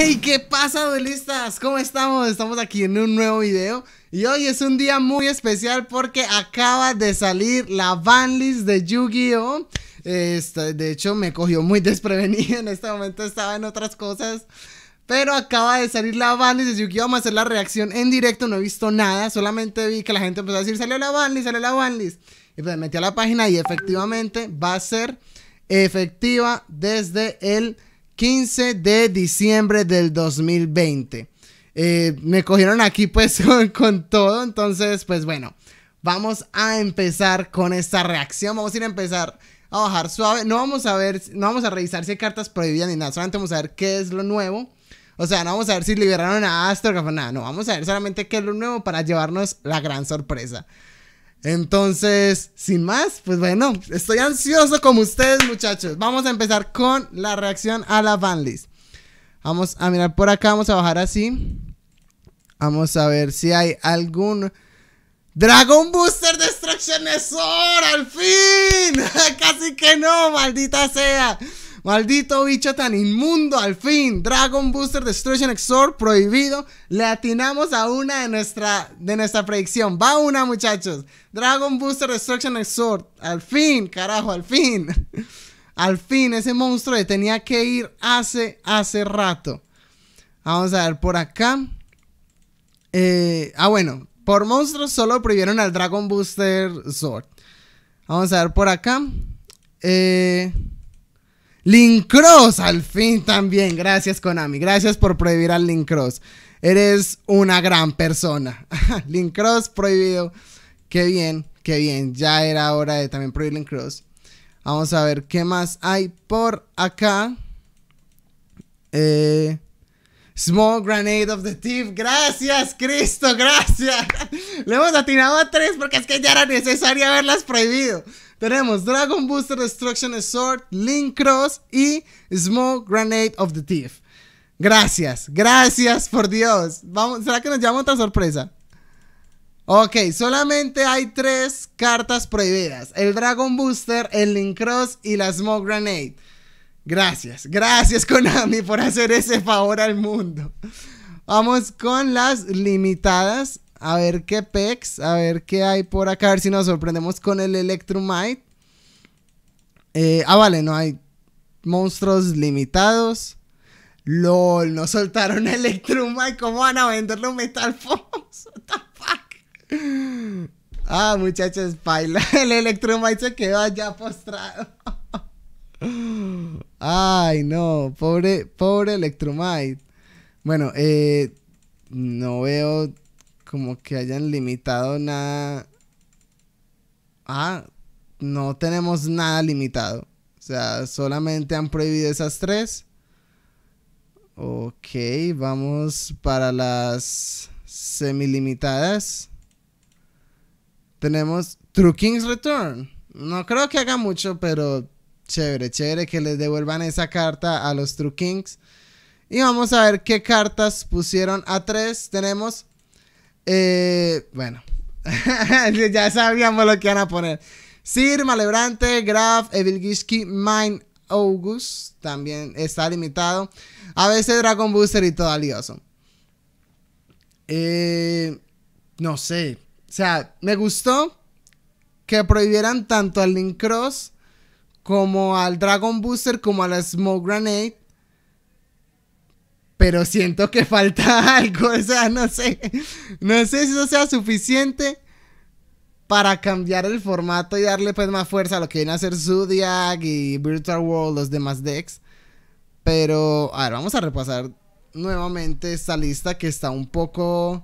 Hey, ¿qué pasa, duelistas? ¿Cómo estamos? Estamos aquí en un nuevo video y hoy es un día muy especial porque acaba de salir la banlist de Yu-Gi-Oh! Este, de hecho, me cogió muy desprevenido en este momento, estaba en otras cosas. Pero acaba de salir la banlist de Yu-Gi-Oh! Vamos a hacer la reacción en directo, no he visto nada, solamente vi que la gente empezó a decir, salió la banlist, salió la banlist. Y pues me metí a la página y efectivamente va a ser efectiva desde el 15 de diciembre del 2020. Eh, me cogieron aquí pues con, todo, entonces pues bueno, vamos a empezar con esta reacción, vamos a ir a empezar a bajar suave, no vamos a ver, no vamos a revisar si hay cartas prohibidas ni nada, solamente vamos a ver qué es lo nuevo, o sea, no vamos a ver si liberaron a Astro nada, no, vamos a ver solamente qué es lo nuevo para llevarnos la gran sorpresa. Entonces, sin más, pues bueno, estoy ansioso como ustedes, muchachos. Vamos a empezar con la reacción a la fanlist. Vamos a mirar por acá, vamos a bajar así. Vamos a ver si hay algún Dragon Booster Destruction Sword, al fin. Casi que no, maldita sea. Maldito bicho tan inmundo, al fin. Dragon Booster Destruction Exhort prohibido. Le atinamos a una de nuestra, de nuestra predicción. Va una, muchachos. Dragon Booster Destruction Exor. Al fin, carajo, al fin. al fin, ese monstruo le tenía que ir hace, hace rato. Vamos a ver por acá. Eh, ah, bueno. Por monstruos solo prohibieron al Dragon Booster Sword. Vamos a ver por acá. Eh, Link Cross, al fin también. Gracias, Konami. Gracias por prohibir al Link Cross. Eres una gran persona. Link Cross prohibido. Qué bien, qué bien. Ya era hora de también prohibir Link Cross. Vamos a ver qué más hay por acá. Eh, Small Grenade of the Thief. Gracias, Cristo, gracias. Le hemos atinado a tres porque es que ya era necesario haberlas prohibido tenemos Dragon Booster Destruction Sword, Link Cross y Smoke Grenade of the Thief. Gracias, gracias por Dios. Vamos, ¿Será que nos llama otra sorpresa? Ok, solamente hay tres cartas prohibidas. El Dragon Booster, el Link Cross y la Smoke Grenade. Gracias, gracias Konami por hacer ese favor al mundo. Vamos con las limitadas a ver qué pex, a ver qué hay por acá, a ver si nos sorprendemos con el Electrumite. Eh, ah, vale, no hay monstruos limitados. LOL, no soltaron Electrumite. ¿Cómo van a venderlo un Metal Fox? What the Ah, muchachos, paila El Electrumite se quedó allá postrado. Ay, no. Pobre, pobre Electrumite. Bueno, eh, no veo como que hayan limitado nada. Ah, no tenemos nada limitado. O sea, solamente han prohibido esas tres. Ok, vamos para las semilimitadas. Tenemos True King's Return. No creo que haga mucho, pero chévere, chévere que les devuelvan esa carta a los True Kings. Y vamos a ver qué cartas pusieron a tres. Tenemos eh, bueno, ya sabíamos lo que iban a poner. Sir, Malebrante, Graf, Evilgishki, Mine, August también está limitado. A veces Dragon Booster y todo alioso. Eh, no sé. O sea, me gustó que prohibieran tanto al Link Cross como al Dragon Booster como a la Smoke Grenade pero siento que falta algo, o sea, no sé, no sé si eso sea suficiente para cambiar el formato y darle pues más fuerza a lo que viene a ser Zodiac y Virtual World, los demás decks. Pero, a ver, vamos a repasar nuevamente esta lista que está un poco...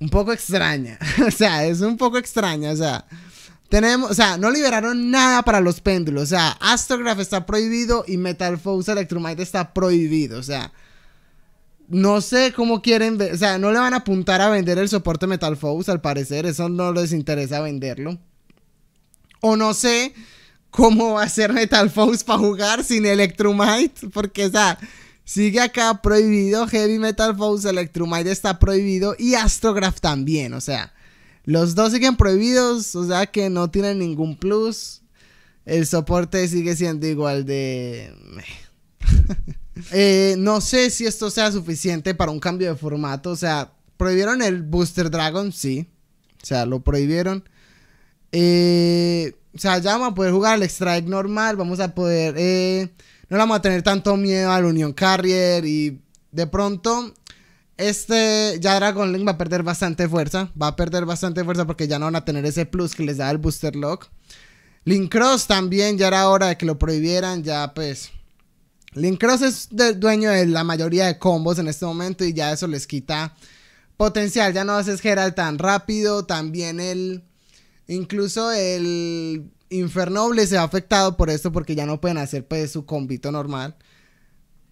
Un poco extraña. o sea, es un poco extraña. O sea, tenemos, o sea, no liberaron nada para los péndulos. O sea, Astrograph está prohibido y Metal Force Electromite está prohibido. O sea, no sé cómo quieren. O sea, no le van a apuntar a vender el soporte Metal Force, al parecer. Eso no les interesa venderlo. O no sé cómo va a ser Metal fox para jugar sin Electromite. Porque, o sea, sigue acá prohibido. Heavy Metal fox Electromite está prohibido y Astrograph también. O sea. Los dos siguen prohibidos, o sea que no tienen ningún plus. El soporte sigue siendo igual de... Eh, no sé si esto sea suficiente para un cambio de formato. O sea, prohibieron el Booster Dragon, sí. O sea, lo prohibieron. Eh, o sea, ya vamos a poder jugar al Strike normal. Vamos a poder... Eh, no vamos a tener tanto miedo al Union Carrier y de pronto este ya Dragon Link va a perder bastante fuerza. Va a perder bastante fuerza porque ya no van a tener ese plus que les da el Booster Lock. Link Cross también ya era hora de que lo prohibieran. Ya pues. Link Cross es dueño de la mayoría de combos en este momento y ya eso les quita potencial. Ya no haces Geralt tan rápido. También el. Incluso el Infernoble se ha afectado por esto porque ya no pueden hacer pues su combito normal.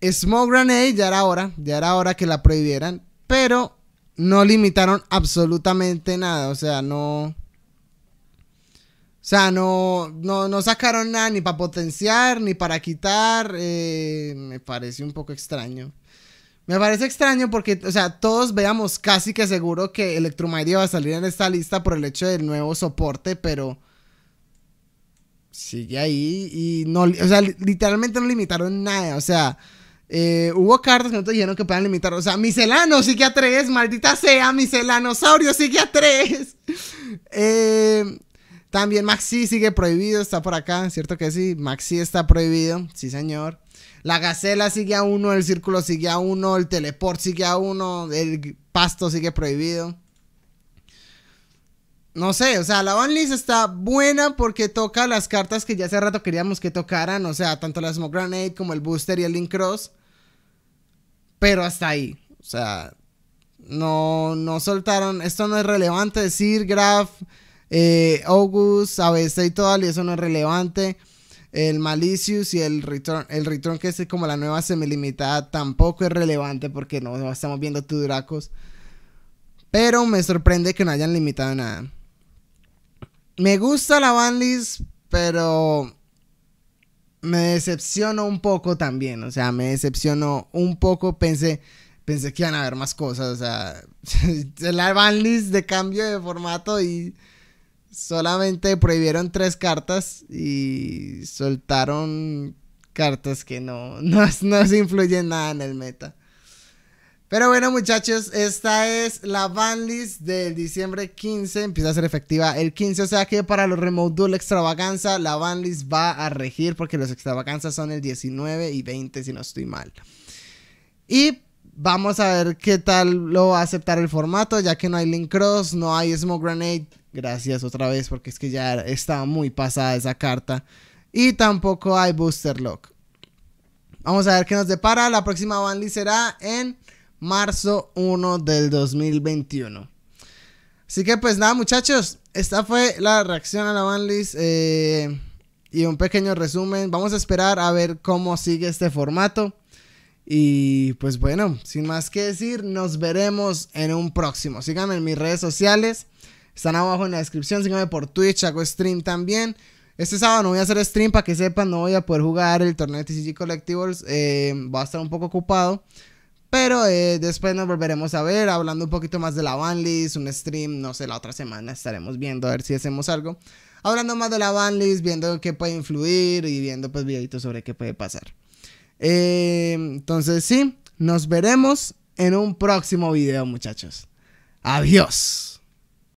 Smoke Grenade ya era hora, ya era hora que la prohibieran, pero no limitaron absolutamente nada, o sea, no... O sea, no, no, sacaron nada ni para potenciar, ni para quitar. Eh, me parece un poco extraño. Me parece extraño porque, o sea, todos veamos casi que seguro que Electromedia va a salir en esta lista por el hecho del nuevo soporte, pero sigue ahí y no, o sea, literalmente no limitaron nada, o sea, eh, hubo cartas que no dijeron que puedan limitar. O sea, Micelano a 3, maldita sea, sigue a 3. Eh, también Maxi sigue prohibido, está por acá, ¿cierto que sí? Maxi está prohibido, sí señor. La gacela sigue a uno, el círculo sigue a uno, el teleport sigue a uno, el pasto sigue prohibido. No sé, o sea, la List está buena porque toca las cartas que ya hace rato queríamos que tocaran, o sea, tanto la Smoke Granade como el Booster y el Link Cross. Pero hasta ahí. O sea, no, soltaron. Esto no es relevante. Decir Graf, eh, August, ABC y todo, y eso no es relevante. El Malicious y el Return, el Return que es como la nueva semilimitada, tampoco es relevante porque no, estamos viendo tuduracos. Pero me sorprende que no hayan limitado nada. Me gusta la banlist, pero me decepciono un poco también, o sea, me decepcionó un poco, pensé, pensé que iban a haber más cosas, o sea, la banlist de cambio de formato y solamente prohibieron tres cartas y soltaron cartas que no, no, no influyen nada en el meta. Pero bueno, muchachos, esta es la banlist del diciembre 15. Empieza a ser efectiva el 15. O sea que para los Remote Duel Extravaganza, la banlist va a regir porque los extravaganzas son el 19 y 20, si no estoy mal. Y vamos a ver qué tal lo va a aceptar el formato, ya que no hay Link Cross, no hay Smoke Grenade. Gracias otra vez, porque es que ya estaba muy pasada esa carta. Y tampoco hay Booster Lock. Vamos a ver qué nos depara. La próxima banlist será en marzo 1 del 2021. Así que pues nada muchachos, esta fue la reacción a la banlist eh, y un pequeño resumen. Vamos a esperar a ver cómo sigue este formato. Y pues bueno, sin más que decir, nos veremos en un próximo. Síganme en mis redes sociales, están abajo en la descripción, síganme por Twitch, hago stream también. Este sábado no voy a hacer stream, para que sepan, no voy a poder jugar el torneo de TCG Collectibles, eh, va a estar un poco ocupado. Pero eh, después nos volveremos a ver hablando un poquito más de la banlist, un stream, no sé, la otra semana estaremos viendo a ver si hacemos algo. Hablando más de la banlist, viendo qué puede influir y viendo pues videitos sobre qué puede pasar. Eh, entonces sí, nos veremos en un próximo video muchachos. Adiós.